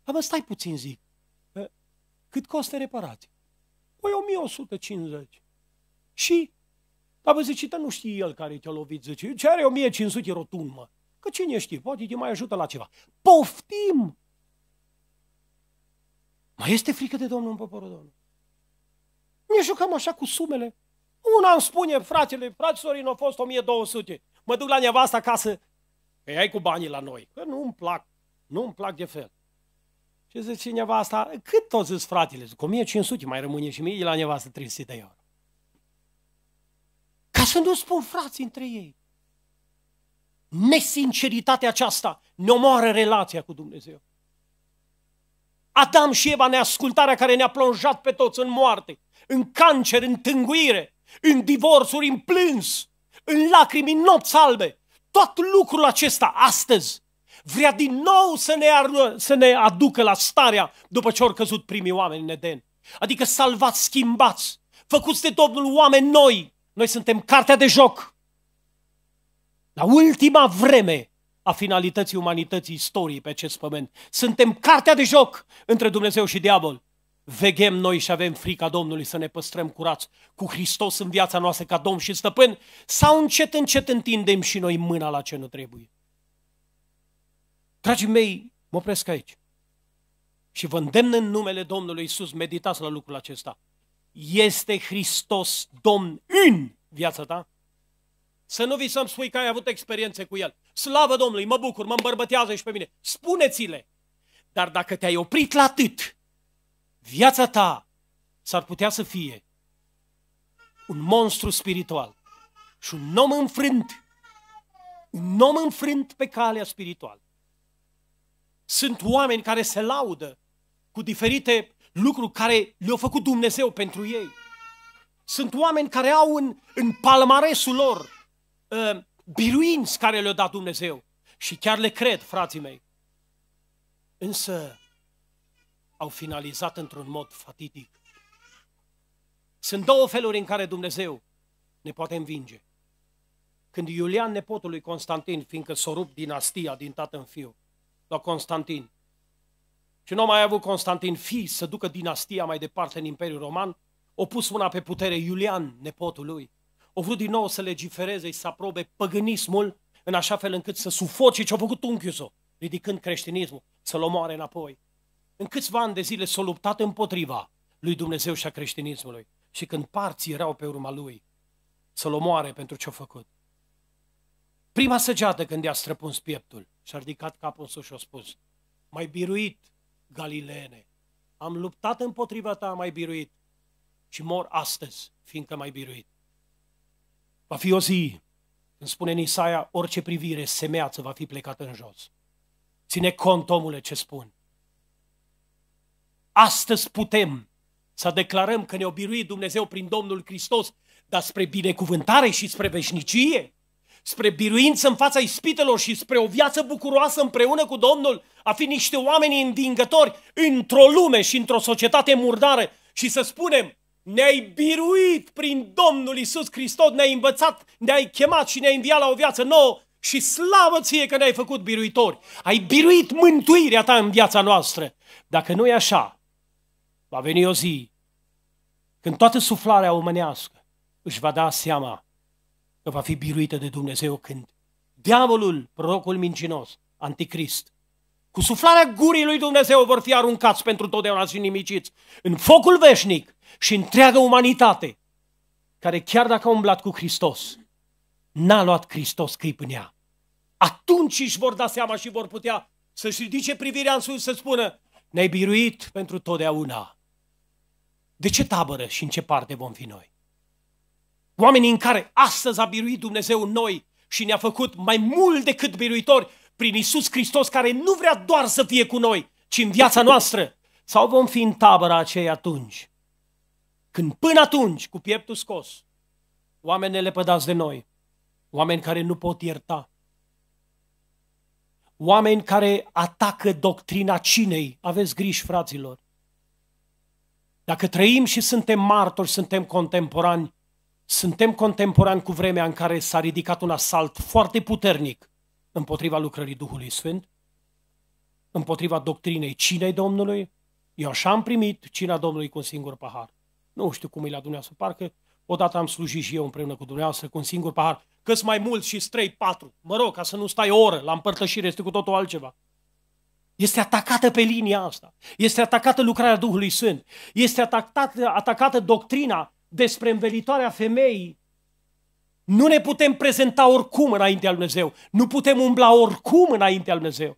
Dar bă, stai puțin, zic. Cât costă reparații? Păi 1150. Și? Dar vă zice, nu știe el care te-a lovit, zice. Ce are 1500 rotund, mă? Că cine știe, poate te mai ajută la ceva. Poftim! Mai este frică de Domnul în poporul Domnului? Ne jucăm așa cu sumele. Una îmi spune, fratele, fraților, nu a fost 1200. Mă duc la nevasta acasă, că păi ai cu banii la noi. Că nu-mi plac, nu-mi plac de fel. Și zice nevasta, cât toți zis fratele? Zic, 1500 mai rămâne și mie la nevasta 300 de euro. Ca să nu spun frații între ei. Nesinceritatea aceasta ne omoară relația cu Dumnezeu. Adam și Eva, neascultarea care ne-a plonjat pe toți în moarte, în cancer, în tânguire, în divorțuri, în plâns, în lacrimi, în nopți albe. Tot lucrul acesta astăzi vrea din nou să ne, ar, să ne aducă la starea după ce au căzut primii oameni în Eden. Adică salvați, schimbați, făcuți de Domnul oameni noi. Noi suntem cartea de joc. La ultima vreme a finalității umanității istoriei pe acest pământ. Suntem cartea de joc între Dumnezeu și diavol. Veghem noi și avem frica Domnului să ne păstrăm curați cu Hristos în viața noastră ca Domn și Stăpân sau încet, încet întindem și noi mâna la ce nu trebuie. Dragii mei, mă opresc aici și vă îndemn în numele Domnului Isus, meditați la lucrul acesta. Este Hristos Domn în viața ta? Să nu vi să-mi spui că ai avut experiențe cu El. Slavă Domnului, mă bucur, mă îmbărbătează și pe mine. Spuneți-le! Dar dacă te-ai oprit la atât, viața ta s-ar putea să fie un monstru spiritual și un om înfrânt, un om înfrânt pe calea spirituală. Sunt oameni care se laudă cu diferite lucruri care le-a făcut Dumnezeu pentru ei. Sunt oameni care au în, în palmaresul lor uh, biruinți care le-a dat Dumnezeu. Și chiar le cred, frații mei. Însă au finalizat într-un mod fatidic. Sunt două feluri în care Dumnezeu ne poate învinge. Când Iulian, nepotul lui Constantin, fiindcă s-a rupt dinastia din tată în fiu, la Constantin, și nu a mai avut Constantin fi să ducă dinastia mai departe în Imperiul Roman, o pus mâna pe putere Iulian, nepotul lui, au vrut din nou să legifereze, și să aprobe păgânismul, în așa fel încât să sufoce ce-au făcut unchiuzo, ridicând creștinismul, să-l omoare înapoi. În câțiva ani de zile s-au luptat împotriva lui Dumnezeu și a creștinismului. Și când parții erau pe urma lui, să-l omoare pentru ce-au făcut. Prima săgeată când i-a străpuns pieptul și-a ridicat capul în sus și-a spus, mai biruit, Galilene, am luptat împotriva ta, mai biruit și mor astăzi, fiindcă mai biruit. Va fi o zi, când spune în Isaia, orice privire semeață va fi plecată în jos. Ține cont, omule, ce spun. Astăzi putem să declarăm că ne-a biruit Dumnezeu prin Domnul Hristos, dar spre binecuvântare și spre veșnicie, spre biruință în fața ispitelor și spre o viață bucuroasă împreună cu Domnul, a fi niște oameni învingători într-o lume și într-o societate murdară și să spunem, ne-ai biruit prin Domnul Isus Hristos, ne-ai învățat, ne-ai chemat și ne-ai înviat la o viață nouă și slavă ție că ne-ai făcut biruitori. Ai biruit mântuirea ta în viața noastră. Dacă nu e așa, va veni o zi când toată suflarea omenească își va da seama că va fi biruită de Dumnezeu când diavolul, prorocul mincinos, anticrist, cu suflarea gurii lui Dumnezeu vor fi aruncați pentru totdeauna și nimiciți în focul veșnic și întreaga umanitate, care chiar dacă a umblat cu Hristos, n-a luat Hristos clip în ea. Atunci își vor da seama și vor putea să-și ridice privirea în sus să spună ne-ai biruit pentru totdeauna. De ce tabără și în ce parte vom fi noi? Oamenii în care astăzi a biruit Dumnezeu noi și ne-a făcut mai mult decât biruitori, prin Isus Hristos care nu vrea doar să fie cu noi, ci în viața noastră? Sau vom fi în tabăra aceea atunci? Când până atunci, cu pieptul scos, oameni nelepădați de noi, oameni care nu pot ierta, oameni care atacă doctrina cinei. Aveți griji, fraților. Dacă trăim și suntem martori, suntem contemporani, suntem contemporani cu vremea în care s-a ridicat un asalt foarte puternic împotriva lucrării Duhului Sfânt, împotriva doctrinei cinei Domnului. Eu așa am primit cina Domnului cu un singur pahar. Nu știu cum e la dumneavoastră, parcă odată am slujit și eu împreună cu dumneavoastră cu un singur pahar. Câți mai mulți și trei, patru, mă rog, ca să nu stai o oră la împărtășire, este cu totul altceva. Este atacată pe linia asta. Este atacată lucrarea Duhului Sfânt. Este atacată, atacată doctrina despre învelitoarea femeii nu ne putem prezenta oricum înaintea lui Dumnezeu. Nu putem umbla oricum înaintea lui Dumnezeu.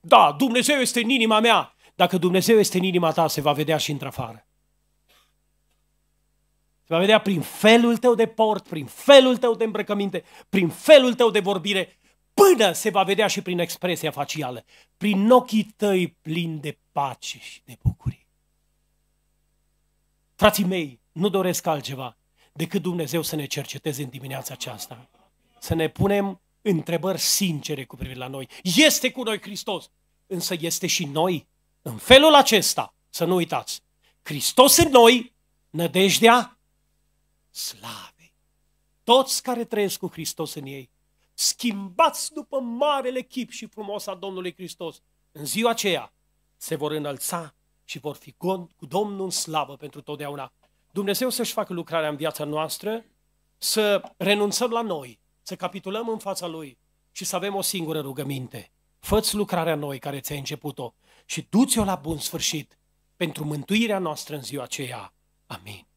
Da, Dumnezeu este în inima mea. Dacă Dumnezeu este în inima ta, se va vedea și într-afară. Se va vedea prin felul tău de port, prin felul tău de îmbrăcăminte, prin felul tău de vorbire, până se va vedea și prin expresia facială, prin ochii tăi plini de pace și de bucurie. Frații mei, nu doresc altceva decât Dumnezeu să ne cerceteze în dimineața aceasta. Să ne punem întrebări sincere cu privire la noi. Este cu noi Hristos, însă este și noi. În felul acesta, să nu uitați, Hristos în noi, nădejdea slavei. Toți care trăiesc cu Hristos în ei, schimbați după marele chip și frumos al Domnului Hristos, în ziua aceea se vor înălța și vor fi cu Domnul în slavă pentru totdeauna. Dumnezeu să-și facă lucrarea în viața noastră, să renunțăm la noi, să capitulăm în fața Lui și să avem o singură rugăminte. Făți lucrarea noi care ți-ai început-o și du-ți-o la bun sfârșit pentru mântuirea noastră în ziua aceea. Amin.